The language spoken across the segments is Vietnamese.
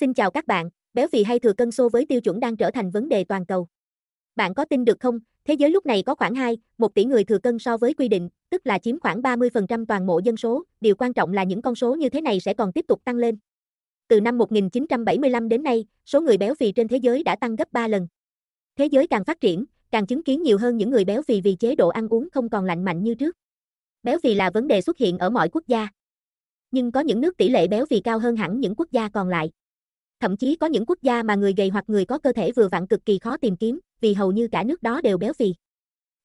Xin chào các bạn, béo phì hay thừa cân so với tiêu chuẩn đang trở thành vấn đề toàn cầu. Bạn có tin được không, thế giới lúc này có khoảng 2, 1 tỷ người thừa cân so với quy định, tức là chiếm khoảng 30% toàn bộ dân số, điều quan trọng là những con số như thế này sẽ còn tiếp tục tăng lên. Từ năm 1975 đến nay, số người béo phì trên thế giới đã tăng gấp 3 lần. Thế giới càng phát triển, càng chứng kiến nhiều hơn những người béo phì vì chế độ ăn uống không còn lành mạnh như trước. Béo phì là vấn đề xuất hiện ở mọi quốc gia. Nhưng có những nước tỷ lệ béo phì cao hơn hẳn những quốc gia còn lại. Thậm chí có những quốc gia mà người gầy hoặc người có cơ thể vừa vặn cực kỳ khó tìm kiếm, vì hầu như cả nước đó đều béo phì.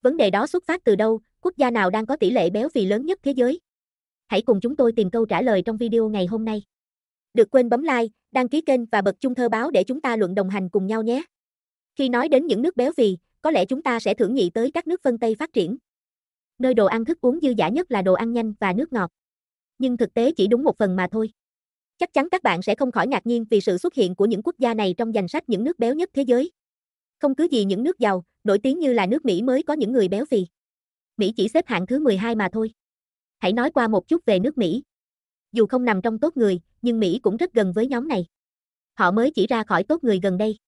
Vấn đề đó xuất phát từ đâu, quốc gia nào đang có tỷ lệ béo phì lớn nhất thế giới? Hãy cùng chúng tôi tìm câu trả lời trong video ngày hôm nay. Đừng quên bấm like, đăng ký kênh và bật chuông thơ báo để chúng ta luận đồng hành cùng nhau nhé. Khi nói đến những nước béo phì, có lẽ chúng ta sẽ thưởng nhị tới các nước phân Tây phát triển. Nơi đồ ăn thức uống dư giả nhất là đồ ăn nhanh và nước ngọt. Nhưng thực tế chỉ đúng một phần mà thôi. Chắc chắn các bạn sẽ không khỏi ngạc nhiên vì sự xuất hiện của những quốc gia này trong danh sách những nước béo nhất thế giới. Không cứ gì những nước giàu, nổi tiếng như là nước Mỹ mới có những người béo phì. Mỹ chỉ xếp hạng thứ 12 mà thôi. Hãy nói qua một chút về nước Mỹ. Dù không nằm trong tốt người, nhưng Mỹ cũng rất gần với nhóm này. Họ mới chỉ ra khỏi tốt người gần đây.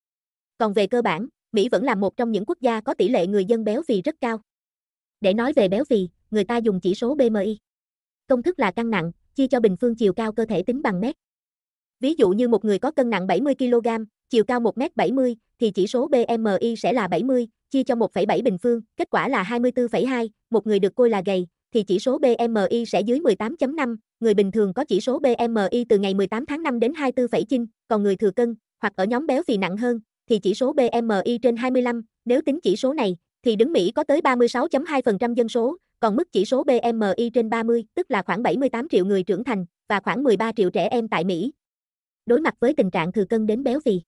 Còn về cơ bản, Mỹ vẫn là một trong những quốc gia có tỷ lệ người dân béo phì rất cao. Để nói về béo phì, người ta dùng chỉ số BMI. Công thức là cân nặng, chia cho bình phương chiều cao cơ thể tính bằng mét. Ví dụ như một người có cân nặng 70 kg, chiều cao 1m70 thì chỉ số BMI sẽ là 70, chia cho 1,7 bình phương, kết quả là 24,2, một người được coi là gầy thì chỉ số BMI sẽ dưới 18.5, người bình thường có chỉ số BMI từ ngày 18 tháng 5 đến 24,9, còn người thừa cân hoặc ở nhóm béo phì nặng hơn thì chỉ số BMI trên 25, nếu tính chỉ số này thì đứng Mỹ có tới 36.2% dân số còn mức chỉ số BMI trên 30, tức là khoảng 78 triệu người trưởng thành và khoảng 13 triệu trẻ em tại Mỹ. Đối mặt với tình trạng thừa cân đến béo phì.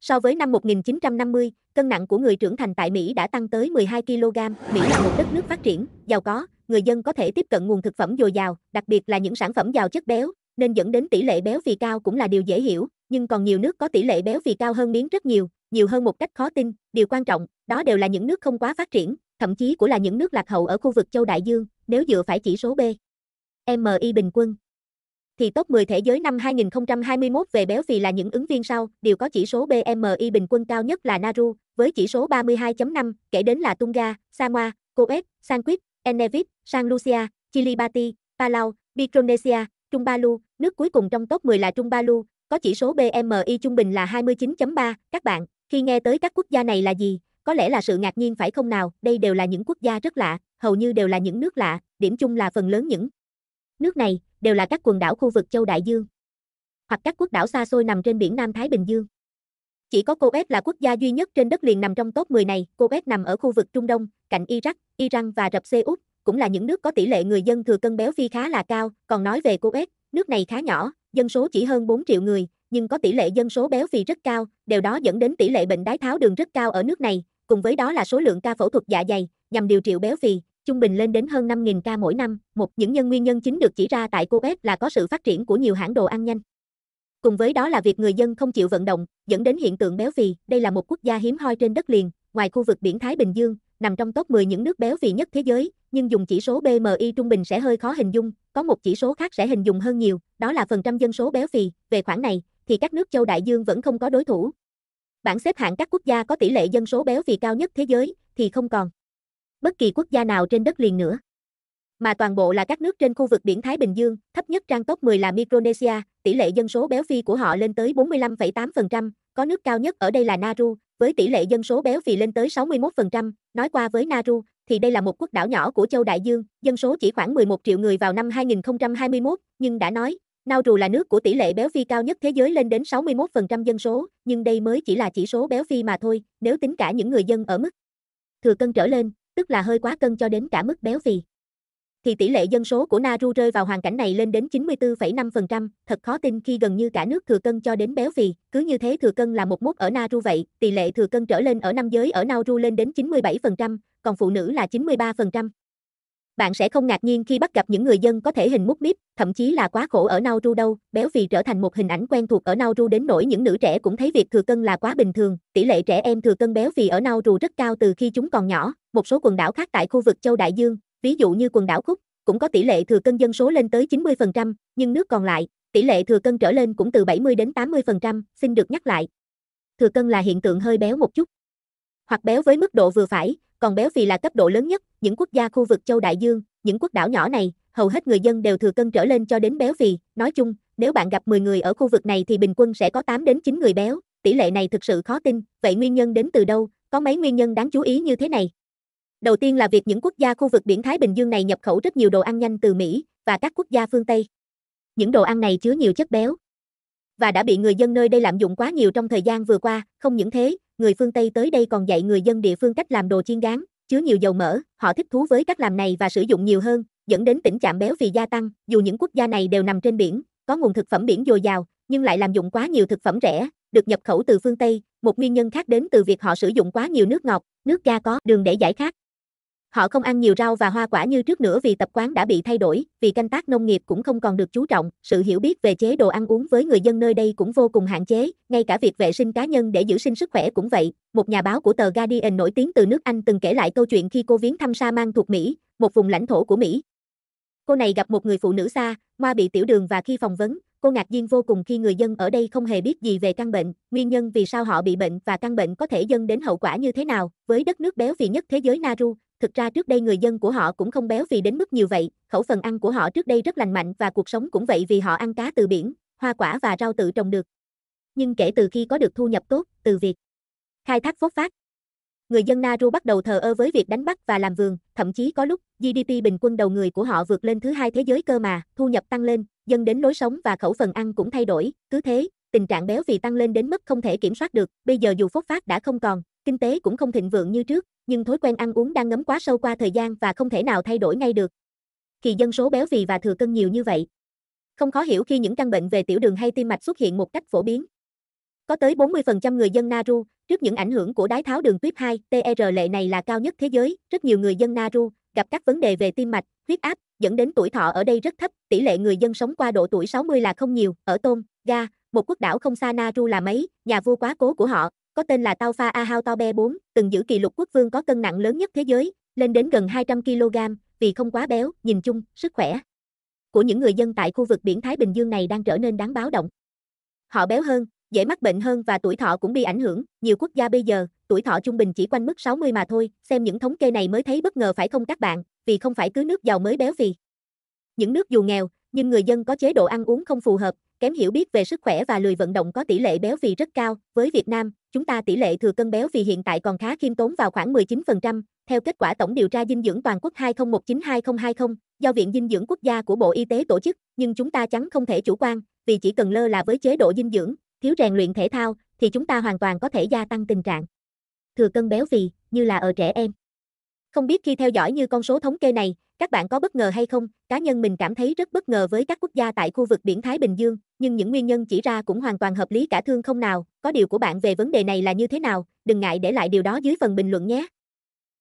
So với năm 1950, cân nặng của người trưởng thành tại Mỹ đã tăng tới 12 kg. Mỹ là một đất nước phát triển, giàu có, người dân có thể tiếp cận nguồn thực phẩm dồi dào, đặc biệt là những sản phẩm giàu chất béo, nên dẫn đến tỷ lệ béo phì cao cũng là điều dễ hiểu, nhưng còn nhiều nước có tỷ lệ béo phì cao hơn miếng rất nhiều, nhiều hơn một cách khó tin, điều quan trọng, đó đều là những nước không quá phát triển, thậm chí của là những nước lạc hậu ở khu vực châu Đại Dương, nếu dựa phải chỉ số B. MI bình quân. Thì top 10 thế giới năm 2021 về béo phì là những ứng viên sau, đều có chỉ số BMI bình quân cao nhất là Naru, với chỉ số 32.5, kể đến là Tunga, Samoa, Coet, Sanquip, Enevit, San Lucia, Chilibati, Palau, Micronesia, Trung Balu, nước cuối cùng trong top 10 là Trung Balu, có chỉ số BMI trung bình là 29.3. Các bạn, khi nghe tới các quốc gia này là gì? Có lẽ là sự ngạc nhiên phải không nào, đây đều là những quốc gia rất lạ, hầu như đều là những nước lạ, điểm chung là phần lớn những nước này đều là các quần đảo khu vực châu đại dương hoặc các quốc đảo xa xôi nằm trên biển Nam Thái Bình Dương. Chỉ có Coes là quốc gia duy nhất trên đất liền nằm trong top 10 này, Coes nằm ở khu vực Trung Đông, cạnh Iraq, Iran và Rập Xê út, cũng là những nước có tỷ lệ người dân thừa cân béo phi khá là cao, còn nói về Coes, nước này khá nhỏ, dân số chỉ hơn 4 triệu người, nhưng có tỷ lệ dân số béo phì rất cao, điều đó dẫn đến tỷ lệ bệnh đái tháo đường rất cao ở nước này, cùng với đó là số lượng ca phẫu thuật dạ dày, nhằm điều trị béo phì, trung bình lên đến hơn 5.000 ca mỗi năm. Một những nhân nguyên nhân chính được chỉ ra tại Coes là có sự phát triển của nhiều hãng đồ ăn nhanh. Cùng với đó là việc người dân không chịu vận động, dẫn đến hiện tượng béo phì. Đây là một quốc gia hiếm hoi trên đất liền, ngoài khu vực biển Thái Bình Dương, nằm trong top 10 những nước béo phì nhất thế giới, nhưng dùng chỉ số BMI trung bình sẽ hơi khó hình dung, có một chỉ số khác sẽ hình dung hơn nhiều, đó là phần trăm dân số béo phì. Về khoản này, thì các nước châu Đại Dương vẫn không có đối thủ bảng xếp hạng các quốc gia có tỷ lệ dân số béo phì cao nhất thế giới, thì không còn. Bất kỳ quốc gia nào trên đất liền nữa. Mà toàn bộ là các nước trên khu vực biển Thái Bình Dương, thấp nhất trang top 10 là Micronesia, tỷ lệ dân số béo phì của họ lên tới 45,8%, có nước cao nhất ở đây là Nauru, với tỷ lệ dân số béo phì lên tới 61%, nói qua với Nauru, thì đây là một quốc đảo nhỏ của châu Đại Dương, dân số chỉ khoảng 11 triệu người vào năm 2021, nhưng đã nói, Nauru là nước của tỷ lệ béo phi cao nhất thế giới lên đến 61% dân số, nhưng đây mới chỉ là chỉ số béo phi mà thôi, nếu tính cả những người dân ở mức thừa cân trở lên, tức là hơi quá cân cho đến cả mức béo phì. Thì tỷ lệ dân số của Nauru rơi vào hoàn cảnh này lên đến 94,5%, thật khó tin khi gần như cả nước thừa cân cho đến béo phì, cứ như thế thừa cân là một mốt ở Nauru vậy, tỷ lệ thừa cân trở lên ở nam giới ở Nauru lên đến 97%, còn phụ nữ là 93%. Bạn sẽ không ngạc nhiên khi bắt gặp những người dân có thể hình mút míp, thậm chí là quá khổ ở Nauru đâu, béo vì trở thành một hình ảnh quen thuộc ở Nauru đến nỗi những nữ trẻ cũng thấy việc thừa cân là quá bình thường. Tỷ lệ trẻ em thừa cân béo phì ở Nauru rất cao từ khi chúng còn nhỏ. Một số quần đảo khác tại khu vực châu Đại Dương, ví dụ như quần đảo cúc cũng có tỷ lệ thừa cân dân số lên tới 90%, nhưng nước còn lại, tỷ lệ thừa cân trở lên cũng từ 70 đến 80%, xin được nhắc lại. Thừa cân là hiện tượng hơi béo một chút, hoặc béo với mức độ vừa phải, còn béo phì là cấp độ lớn nhất, những quốc gia khu vực châu Đại Dương, những quốc đảo nhỏ này, hầu hết người dân đều thừa cân trở lên cho đến béo phì, nói chung, nếu bạn gặp 10 người ở khu vực này thì bình quân sẽ có 8 đến 9 người béo, tỷ lệ này thực sự khó tin, vậy nguyên nhân đến từ đâu, có mấy nguyên nhân đáng chú ý như thế này. Đầu tiên là việc những quốc gia khu vực biển Thái Bình Dương này nhập khẩu rất nhiều đồ ăn nhanh từ Mỹ và các quốc gia phương Tây. Những đồ ăn này chứa nhiều chất béo và đã bị người dân nơi đây lạm dụng quá nhiều trong thời gian vừa qua, không những thế, người phương Tây tới đây còn dạy người dân địa phương cách làm đồ chiên gán, chứa nhiều dầu mỡ, họ thích thú với các làm này và sử dụng nhiều hơn, dẫn đến tình trạng béo vì gia tăng, dù những quốc gia này đều nằm trên biển, có nguồn thực phẩm biển dồi dào, nhưng lại làm dụng quá nhiều thực phẩm rẻ, được nhập khẩu từ phương Tây, một nguyên nhân khác đến từ việc họ sử dụng quá nhiều nước ngọt, nước ga có đường để giải khát, Họ không ăn nhiều rau và hoa quả như trước nữa vì tập quán đã bị thay đổi, vì canh tác nông nghiệp cũng không còn được chú trọng, sự hiểu biết về chế độ ăn uống với người dân nơi đây cũng vô cùng hạn chế, ngay cả việc vệ sinh cá nhân để giữ sinh sức khỏe cũng vậy. Một nhà báo của tờ Guardian nổi tiếng từ nước Anh từng kể lại câu chuyện khi cô viếng thăm sa mang thuộc Mỹ, một vùng lãnh thổ của Mỹ. Cô này gặp một người phụ nữ xa, Moa bị tiểu đường và khi phỏng vấn, cô ngạc nhiên vô cùng khi người dân ở đây không hề biết gì về căn bệnh, nguyên nhân vì sao họ bị bệnh và căn bệnh có thể dẫn đến hậu quả như thế nào. Với đất nước béo phì nhất thế giới Nauru, thực ra trước đây người dân của họ cũng không béo vì đến mức nhiều vậy, khẩu phần ăn của họ trước đây rất lành mạnh và cuộc sống cũng vậy vì họ ăn cá từ biển, hoa quả và rau tự trồng được. Nhưng kể từ khi có được thu nhập tốt từ việc khai thác phốt phát, người dân Nauru bắt đầu thờ ơ với việc đánh bắt và làm vườn, thậm chí có lúc GDP bình quân đầu người của họ vượt lên thứ hai thế giới cơ mà, thu nhập tăng lên, dân đến lối sống và khẩu phần ăn cũng thay đổi, cứ thế, tình trạng béo vì tăng lên đến mức không thể kiểm soát được, bây giờ dù phốt phát đã không còn, kinh tế cũng không thịnh vượng như trước, nhưng thói quen ăn uống đang ngấm quá sâu qua thời gian và không thể nào thay đổi ngay được. Khi dân số béo phì và thừa cân nhiều như vậy, không khó hiểu khi những căn bệnh về tiểu đường hay tim mạch xuất hiện một cách phổ biến. Có tới 40% người dân Nauru, trước những ảnh hưởng của đái tháo đường tuyếp 2, TR e lệ này là cao nhất thế giới, rất nhiều người dân Nauru gặp các vấn đề về tim mạch, huyết áp, dẫn đến tuổi thọ ở đây rất thấp, tỷ lệ người dân sống qua độ tuổi 60 là không nhiều, ở Tôn, Ga, một quốc đảo không xa Nauru là mấy, nhà vua quá cố của họ, có tên là Tao Pha Ahao Tobe 4, từng giữ kỷ lục quốc vương có cân nặng lớn nhất thế giới, lên đến gần 200 kg, vì không quá béo, nhìn chung, sức khỏe của những người dân tại khu vực biển Thái Bình Dương này đang trở nên đáng báo động. Họ béo hơn, dễ mắc bệnh hơn và tuổi thọ cũng bị ảnh hưởng, nhiều quốc gia bây giờ, tuổi thọ trung bình chỉ quanh mức 60 mà thôi, xem những thống kê này mới thấy bất ngờ phải không các bạn, vì không phải cứ nước giàu mới béo vì Những nước dù nghèo, nhưng người dân có chế độ ăn uống không phù hợp, kém hiểu biết về sức khỏe và lười vận động có tỷ lệ béo phì rất cao. Với Việt Nam, chúng ta tỷ lệ thừa cân béo phì hiện tại còn khá khiêm tốn vào khoảng 19%. Theo kết quả tổng điều tra dinh dưỡng toàn quốc 2019-2020 do Viện Dinh dưỡng Quốc gia của Bộ Y tế tổ chức, nhưng chúng ta chắn không thể chủ quan, vì chỉ cần lơ là với chế độ dinh dưỡng, thiếu rèn luyện thể thao thì chúng ta hoàn toàn có thể gia tăng tình trạng thừa cân béo phì như là ở trẻ em. Không biết khi theo dõi như con số thống kê này, các bạn có bất ngờ hay không? Cá nhân mình cảm thấy rất bất ngờ với các quốc gia tại khu vực biển Thái Bình Dương, nhưng những nguyên nhân chỉ ra cũng hoàn toàn hợp lý cả thương không nào. Có điều của bạn về vấn đề này là như thế nào? Đừng ngại để lại điều đó dưới phần bình luận nhé.